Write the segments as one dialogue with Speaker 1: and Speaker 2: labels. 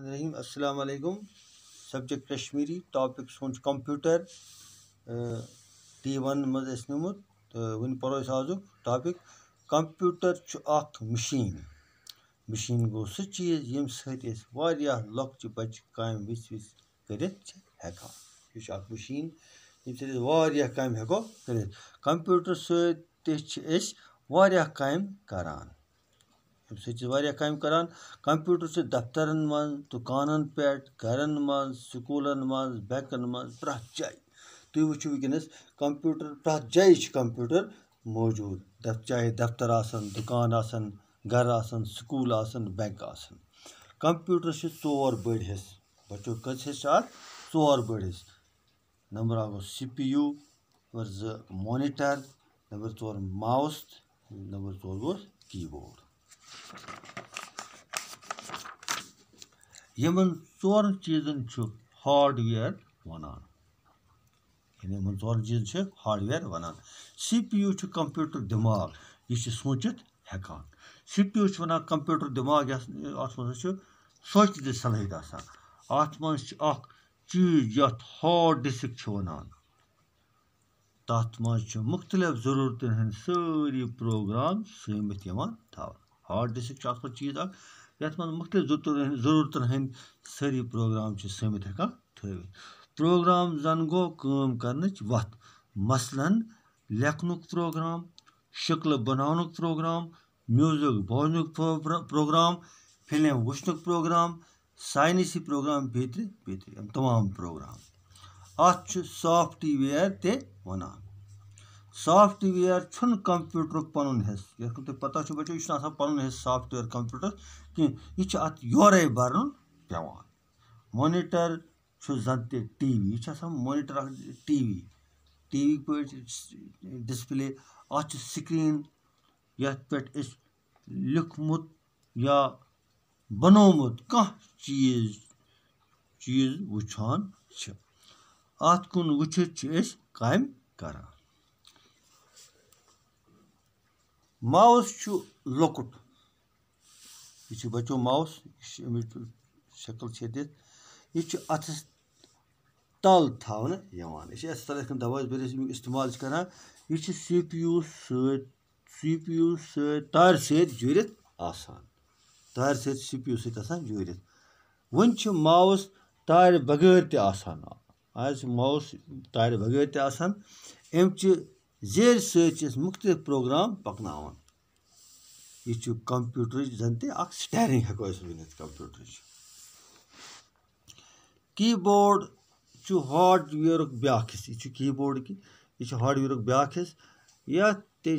Speaker 1: रहीम अस्सलाम वालेकुम subject Kashmiri topic सोच कंप्यूटर टी वन मैं नमुत वन पो आज टॉपिक कंप्यूटर मशीन मशीन गो स चीज यम सोच बच काम वि वि कर यह मशीन कम हेको कर कंप्यूटर सह कम कर अम सत्य कर कंप्यूटर से दफ्तर मं दुकान पे घर मज स्कूल मज बैंकन मज प्रत जाय तुम वो वनस कंप्यूटर प्रत जाय कंप्यूटर मौजूद दफ चाहे दफ्तर आसन दुकान आसन घर आसन स्कूल आसन बैंक आसन कंप्यूटर से चोर बड़ हिस्स बचो कस हिस्सा चोर बड़ हिस्स नंबर अक सी पी यू नंबर जो मोनीटर नंबर चोर माउस नंबर चोर गो keyboard Yemin zor cizin şu hardware vanan. Yemin zor cizin şu hardware vanan. CPU şu computer dimag. Yişi sunçit hekan. CPU şu vanan computer dimag atmanı şu soç dizi salayda asan. Atman şu ak چیز یتھ hard disk چھِ وَنان تَتھ منٛز چھِ مُختلف ضٔروٗرتَن ہٕنٛدۍ سٲری پرٛوگرام سٲمِتھ یِوان تھاونہٕ ہاٹ ڈسک چھ اتھ چیز چیٖز یتھ من مختلف ضٔروٗرتَن ضٔروٗرتَن سری پروگرام پرٛوگرام چھِ سٔمِتھ ہٮ۪کان تھٲوِتھ پرٛوگرام زَن گوٚو کٲم کَرنٕچ وَتھ مثلاً لیکھنُک پروگرام شکل بناونک پروگرام میوزک بوزنُک پروگرام فلم وٕچھنُک پروگرام سائنسی پروگرام بیترِ بیترِ تمام پروگرام اَتھ چھُ سافٹ ویئر تہ ونان सॉफ्टवेयर छ कंप्यूटर पुन हिस तुम पता चु बचो यह पुन हिस सॉफ्टवेयर कंप्यूटर कह योर भर पे मोनीटर जन टी वी यह monitor T V T V display अच्छ स्क्रीन ये लिखमुत या बनोमुत कह चीज चीज वुछान अत कुछ कम करा ماوس چھُ لۄکُٹ یہِ چھُ بَچو ماوُس یہِ چھِ اَمِچ شکٕل چھِ دِتھ یہِ چھُ اَتھَس تَل تھاونہٕ یِوان یہِ چھِ اَسہِ تَل یِتھ کٔنۍ دَبٲیِتھ ؤرۍ أسۍ اَمیُک استعمال چھِ کَران یہِ چھِ سی پی یوٗ سۭتۍ سی پی یوٗ سۭتۍ تارِ سۭتۍ جُڑِتھ آسان تارِ سۭتۍ سی پی یوٗ سۭتۍ آسان جوٗرِتھ وۄنۍ چھِ ماوُس تارِ بغٲر تہِ آسان آز چھِ ماوُس تارِ بغٲر تہِ آسان أمۍ چہِ زیر سی مختلف پروگرام پکنان یہ کمپیوٹر زن تک سٹیرنگ ہکو ورنت کمپیوٹر کی بورڈ ہاڈ ویرک بیا حصہ یہ کی بورڈ کہ یہ ہاڈ ویرک بیا حصہ یا تے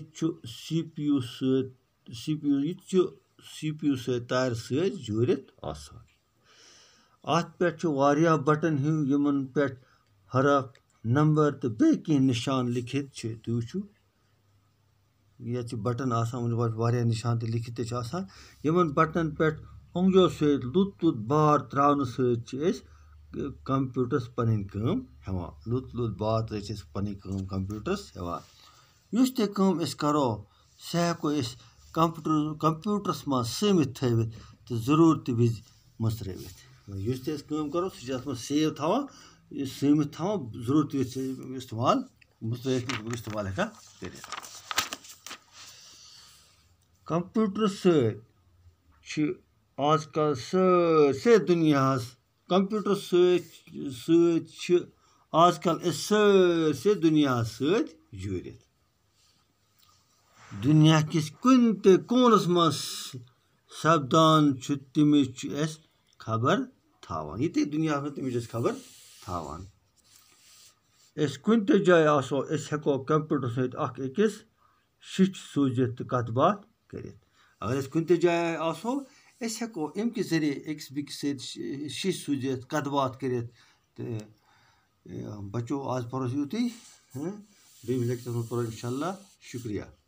Speaker 1: سی پی یو سی پی یو یہ سی پی یو سارِ سورت آسان ات پہ بٹن ہوں یمن پہ حرف نمبر تو بیٚیہِ کیٚنٛہہ نِشان لیٖکھِتھ چھِ تُہۍ وٕچھِو ییٚتہِ چھِ بَٹَن آسان یِمَن پٮ۪ٹھ واریاہ نِشان تہِ لیٖکھِتھ تہِ چھِ آسان یِمَن بَٹنَن پٮ۪ٹھ اوٚنٛگجو سۭتۍ لوٚت لوٚت بار ترٛاونہٕ سۭتۍ چھِ أسۍ کَمپیوٗٹرَس پَنٕنۍ کٲم ہٮ۪وان لوٚت لوٚت بار ترٛٲیِتھ چھِ أسۍ پَنٕنۍ کٲم کَمپیوٗٹرَس ہٮ۪وان یُس تہِ کٲم أسۍ کَرو سُہ ہٮ۪کو أسۍ کَمپیوٗٹر کَمپیوٗٹرَس منٛز سٲمِتھ تھٲوِتھ تہٕ ضٔروٗرتہِ وِزِ مٔژرٲوِتھ یُس تہِ أسۍ کٲم کَرو سُہ چھِ اَتھ منٛز سیو تھاوان sığımı tamam ज़रूरत इस्तेमाल मुस्तक इस्तेमाल का करें कंप्यूटर से आज का से दुनिया कंप्यूटर से से आज कल से दुनिया जुड़ित दुनिया किस कुन ते कोनस मस सपदान तमिच खबर थावान ये दुनिया में तमिच खबर कुन तय आसो हेको कंप्यूटर सकस शिच सूजित कत बात कर अगर कुन तय आसो हेको अमक जरिए अकस कत बात कर बचो आज पढ़ो यूत बेहतर पढ़ो इनशा शुक्रिया